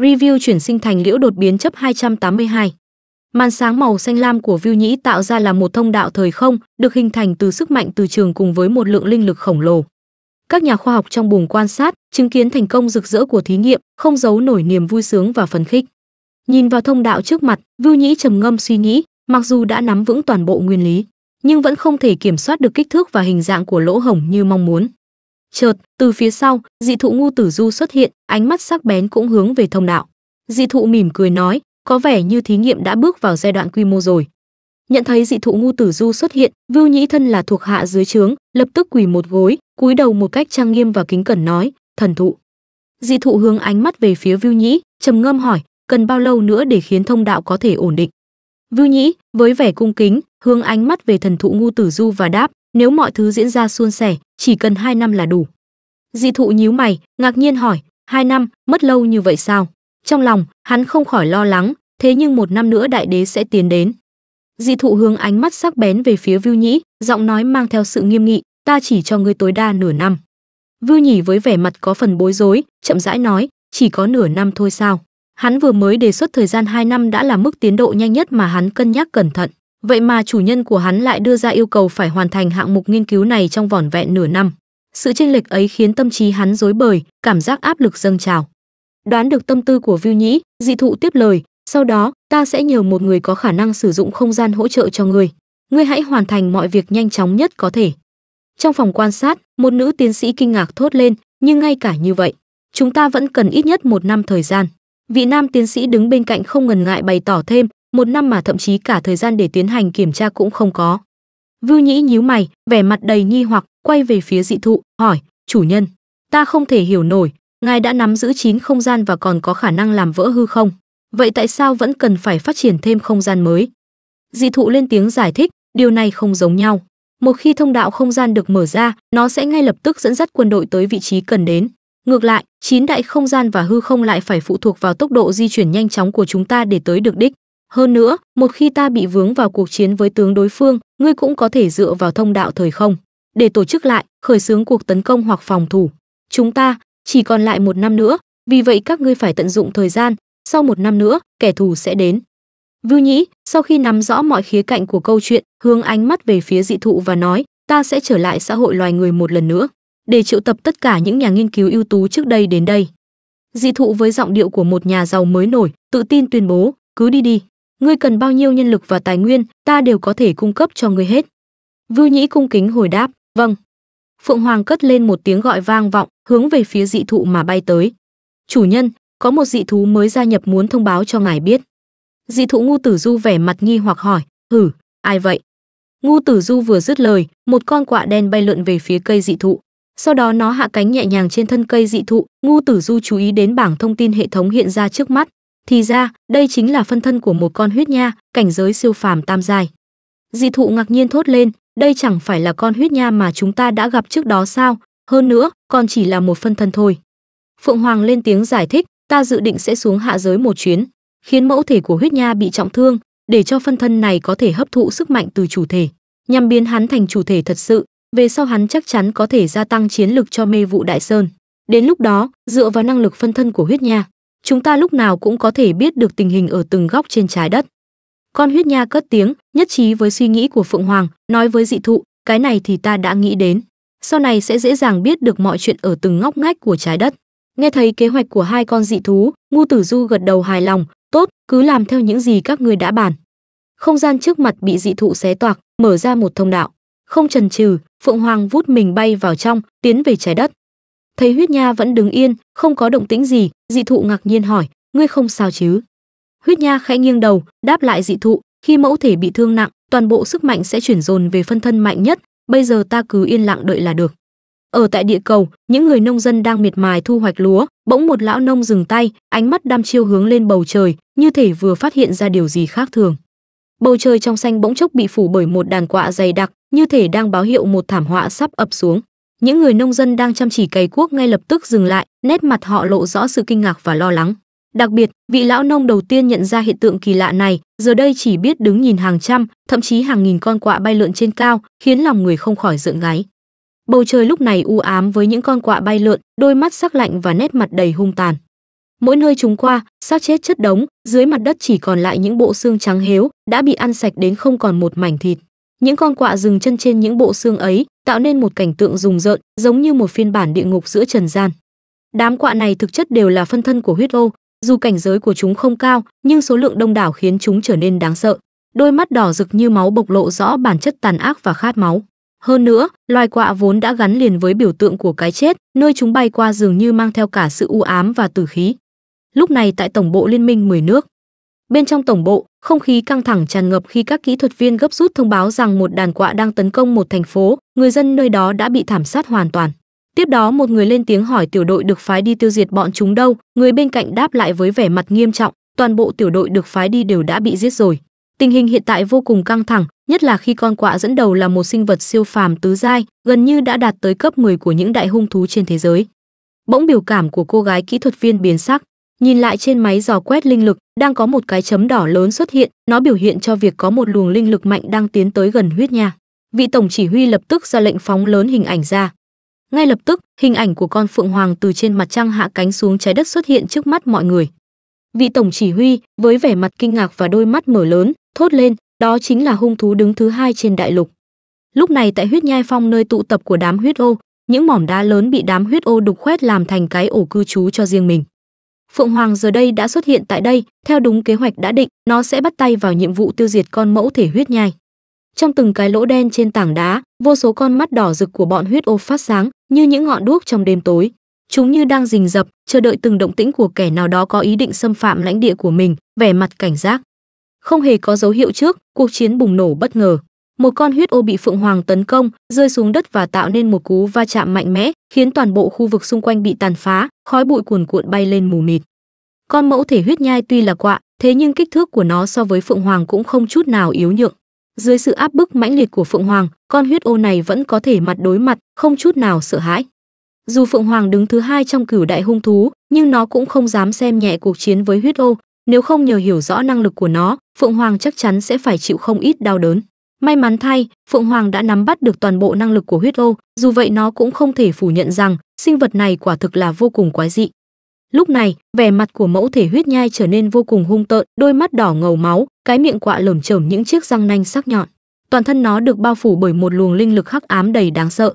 Review chuyển sinh thành liễu đột biến chấp 282. Màn sáng màu xanh lam của View Nhĩ tạo ra là một thông đạo thời không, được hình thành từ sức mạnh từ trường cùng với một lượng linh lực khổng lồ. Các nhà khoa học trong buồng quan sát, chứng kiến thành công rực rỡ của thí nghiệm, không giấu nổi niềm vui sướng và phấn khích. Nhìn vào thông đạo trước mặt, Vưu Nhĩ trầm ngâm suy nghĩ, mặc dù đã nắm vững toàn bộ nguyên lý, nhưng vẫn không thể kiểm soát được kích thước và hình dạng của lỗ hổng như mong muốn chợt từ phía sau dị thụ ngu tử du xuất hiện ánh mắt sắc bén cũng hướng về thông đạo dị thụ mỉm cười nói có vẻ như thí nghiệm đã bước vào giai đoạn quy mô rồi nhận thấy dị thụ ngu tử du xuất hiện vưu nhĩ thân là thuộc hạ dưới trướng lập tức quỳ một gối cúi đầu một cách trang nghiêm và kính cẩn nói thần thụ dị thụ hướng ánh mắt về phía vưu nhĩ trầm ngâm hỏi cần bao lâu nữa để khiến thông đạo có thể ổn định vưu nhĩ với vẻ cung kính hướng ánh mắt về thần thụ ngu tử du và đáp nếu mọi thứ diễn ra suôn sẻ chỉ cần hai năm là đủ dị thụ nhíu mày ngạc nhiên hỏi hai năm mất lâu như vậy sao trong lòng hắn không khỏi lo lắng thế nhưng một năm nữa đại đế sẽ tiến đến dị thụ hướng ánh mắt sắc bén về phía vưu nhĩ giọng nói mang theo sự nghiêm nghị ta chỉ cho ngươi tối đa nửa năm vưu nhĩ với vẻ mặt có phần bối rối chậm rãi nói chỉ có nửa năm thôi sao hắn vừa mới đề xuất thời gian hai năm đã là mức tiến độ nhanh nhất mà hắn cân nhắc cẩn thận Vậy mà chủ nhân của hắn lại đưa ra yêu cầu phải hoàn thành hạng mục nghiên cứu này trong vỏn vẹn nửa năm. Sự chênh lệch ấy khiến tâm trí hắn rối bời, cảm giác áp lực dâng trào. Đoán được tâm tư của Viu Nhĩ, dị thụ tiếp lời, sau đó ta sẽ nhờ một người có khả năng sử dụng không gian hỗ trợ cho ngươi. Ngươi hãy hoàn thành mọi việc nhanh chóng nhất có thể. Trong phòng quan sát, một nữ tiến sĩ kinh ngạc thốt lên, nhưng ngay cả như vậy, chúng ta vẫn cần ít nhất một năm thời gian. Vị nam tiến sĩ đứng bên cạnh không ngần ngại bày tỏ thêm, một năm mà thậm chí cả thời gian để tiến hành kiểm tra cũng không có. Vưu Nhĩ nhíu mày, vẻ mặt đầy nghi hoặc, quay về phía dị thụ, hỏi, chủ nhân, ta không thể hiểu nổi, ngài đã nắm giữ chín không gian và còn có khả năng làm vỡ hư không, vậy tại sao vẫn cần phải phát triển thêm không gian mới? Dị thụ lên tiếng giải thích, điều này không giống nhau. Một khi thông đạo không gian được mở ra, nó sẽ ngay lập tức dẫn dắt quân đội tới vị trí cần đến. Ngược lại, chín đại không gian và hư không lại phải phụ thuộc vào tốc độ di chuyển nhanh chóng của chúng ta để tới được đích. Hơn nữa, một khi ta bị vướng vào cuộc chiến với tướng đối phương, ngươi cũng có thể dựa vào thông đạo thời không để tổ chức lại, khởi xướng cuộc tấn công hoặc phòng thủ. Chúng ta chỉ còn lại một năm nữa, vì vậy các ngươi phải tận dụng thời gian, sau một năm nữa, kẻ thù sẽ đến. Vưu Nhĩ, sau khi nắm rõ mọi khía cạnh của câu chuyện, hướng ánh mắt về phía dị thụ và nói, ta sẽ trở lại xã hội loài người một lần nữa, để triệu tập tất cả những nhà nghiên cứu ưu tú trước đây đến đây. Dị thụ với giọng điệu của một nhà giàu mới nổi, tự tin tuyên bố, cứ đi đi, ngươi cần bao nhiêu nhân lực và tài nguyên, ta đều có thể cung cấp cho ngươi hết. Vưu Nhĩ cung kính hồi đáp, vâng. Phượng Hoàng cất lên một tiếng gọi vang vọng, hướng về phía dị thụ mà bay tới. Chủ nhân, có một dị thú mới gia nhập muốn thông báo cho ngài biết. Dị thụ ngu tử du vẻ mặt nghi hoặc hỏi, hử, ai vậy? Ngu tử du vừa dứt lời, một con quạ đen bay lượn về phía cây dị thụ. Sau đó nó hạ cánh nhẹ nhàng trên thân cây dị thụ, ngu tử du chú ý đến bảng thông tin hệ thống hiện ra trước mắt, thì ra đây chính là phân thân của một con huyết nha cảnh giới siêu phàm tam giai dị thụ ngạc nhiên thốt lên đây chẳng phải là con huyết nha mà chúng ta đã gặp trước đó sao hơn nữa còn chỉ là một phân thân thôi phượng hoàng lên tiếng giải thích ta dự định sẽ xuống hạ giới một chuyến khiến mẫu thể của huyết nha bị trọng thương để cho phân thân này có thể hấp thụ sức mạnh từ chủ thể nhằm biến hắn thành chủ thể thật sự về sau hắn chắc chắn có thể gia tăng chiến lực cho mê vụ đại sơn đến lúc đó dựa vào năng lực phân thân của huyết nha chúng ta lúc nào cũng có thể biết được tình hình ở từng góc trên trái đất. Con huyết nha cất tiếng, nhất trí với suy nghĩ của Phượng Hoàng, nói với dị thụ, cái này thì ta đã nghĩ đến. Sau này sẽ dễ dàng biết được mọi chuyện ở từng ngóc ngách của trái đất. Nghe thấy kế hoạch của hai con dị thú, Ngu Tử Du gật đầu hài lòng, tốt, cứ làm theo những gì các người đã bàn. Không gian trước mặt bị dị thụ xé toạc, mở ra một thông đạo. Không trần trừ Phượng Hoàng vút mình bay vào trong, tiến về trái đất thấy huyết nha vẫn đứng yên không có động tĩnh gì dị thụ ngạc nhiên hỏi ngươi không sao chứ huyết nha khẽ nghiêng đầu đáp lại dị thụ khi mẫu thể bị thương nặng toàn bộ sức mạnh sẽ chuyển dồn về phân thân mạnh nhất bây giờ ta cứ yên lặng đợi là được ở tại địa cầu những người nông dân đang miệt mài thu hoạch lúa bỗng một lão nông dừng tay ánh mắt đăm chiêu hướng lên bầu trời như thể vừa phát hiện ra điều gì khác thường bầu trời trong xanh bỗng chốc bị phủ bởi một đàn quạ dày đặc như thể đang báo hiệu một thảm họa sắp ập xuống những người nông dân đang chăm chỉ cày cuốc ngay lập tức dừng lại, nét mặt họ lộ rõ sự kinh ngạc và lo lắng. Đặc biệt, vị lão nông đầu tiên nhận ra hiện tượng kỳ lạ này, giờ đây chỉ biết đứng nhìn hàng trăm, thậm chí hàng nghìn con quạ bay lượn trên cao, khiến lòng người không khỏi rợn gáy. Bầu trời lúc này u ám với những con quạ bay lượn, đôi mắt sắc lạnh và nét mặt đầy hung tàn. Mỗi nơi chúng qua, xác chết chất đống, dưới mặt đất chỉ còn lại những bộ xương trắng héo, đã bị ăn sạch đến không còn một mảnh thịt những con quạ dừng chân trên những bộ xương ấy tạo nên một cảnh tượng rùng rợn giống như một phiên bản địa ngục giữa trần gian đám quạ này thực chất đều là phân thân của huyết ô dù cảnh giới của chúng không cao nhưng số lượng đông đảo khiến chúng trở nên đáng sợ đôi mắt đỏ rực như máu bộc lộ rõ bản chất tàn ác và khát máu hơn nữa loài quạ vốn đã gắn liền với biểu tượng của cái chết nơi chúng bay qua dường như mang theo cả sự u ám và tử khí lúc này tại tổng bộ liên minh 10 nước Bên trong tổng bộ, không khí căng thẳng tràn ngập khi các kỹ thuật viên gấp rút thông báo rằng một đàn quạ đang tấn công một thành phố, người dân nơi đó đã bị thảm sát hoàn toàn. Tiếp đó một người lên tiếng hỏi tiểu đội được phái đi tiêu diệt bọn chúng đâu, người bên cạnh đáp lại với vẻ mặt nghiêm trọng, toàn bộ tiểu đội được phái đi đều đã bị giết rồi. Tình hình hiện tại vô cùng căng thẳng, nhất là khi con quạ dẫn đầu là một sinh vật siêu phàm tứ giai, gần như đã đạt tới cấp 10 của những đại hung thú trên thế giới. Bỗng biểu cảm của cô gái kỹ thuật viên biến sắc, Nhìn lại trên máy dò quét linh lực, đang có một cái chấm đỏ lớn xuất hiện, nó biểu hiện cho việc có một luồng linh lực mạnh đang tiến tới gần huyết nha. Vị tổng chỉ huy lập tức ra lệnh phóng lớn hình ảnh ra. Ngay lập tức, hình ảnh của con phượng hoàng từ trên mặt trăng hạ cánh xuống trái đất xuất hiện trước mắt mọi người. Vị tổng chỉ huy, với vẻ mặt kinh ngạc và đôi mắt mở lớn, thốt lên, đó chính là hung thú đứng thứ hai trên đại lục. Lúc này tại huyết nhai phong nơi tụ tập của đám huyết ô, những mỏm đá lớn bị đám huyết ô đục khoét làm thành cái ổ cư trú cho riêng mình. Phượng Hoàng giờ đây đã xuất hiện tại đây, theo đúng kế hoạch đã định, nó sẽ bắt tay vào nhiệm vụ tiêu diệt con mẫu thể huyết nhai. Trong từng cái lỗ đen trên tảng đá, vô số con mắt đỏ rực của bọn huyết ô phát sáng, như những ngọn đuốc trong đêm tối. Chúng như đang rình rập, chờ đợi từng động tĩnh của kẻ nào đó có ý định xâm phạm lãnh địa của mình, vẻ mặt cảnh giác. Không hề có dấu hiệu trước, cuộc chiến bùng nổ bất ngờ một con huyết ô bị phượng hoàng tấn công rơi xuống đất và tạo nên một cú va chạm mạnh mẽ khiến toàn bộ khu vực xung quanh bị tàn phá khói bụi cuồn cuộn bay lên mù mịt con mẫu thể huyết nhai tuy là quạ thế nhưng kích thước của nó so với phượng hoàng cũng không chút nào yếu nhược dưới sự áp bức mãnh liệt của phượng hoàng con huyết ô này vẫn có thể mặt đối mặt không chút nào sợ hãi dù phượng hoàng đứng thứ hai trong cửu đại hung thú nhưng nó cũng không dám xem nhẹ cuộc chiến với huyết ô nếu không nhờ hiểu rõ năng lực của nó phượng hoàng chắc chắn sẽ phải chịu không ít đau đớn May mắn thay, Phượng Hoàng đã nắm bắt được toàn bộ năng lực của huyết ô, dù vậy nó cũng không thể phủ nhận rằng sinh vật này quả thực là vô cùng quái dị. Lúc này, vẻ mặt của mẫu thể huyết nhai trở nên vô cùng hung tợn, đôi mắt đỏ ngầu máu, cái miệng quạ lởm chởm những chiếc răng nanh sắc nhọn. Toàn thân nó được bao phủ bởi một luồng linh lực hắc ám đầy đáng sợ.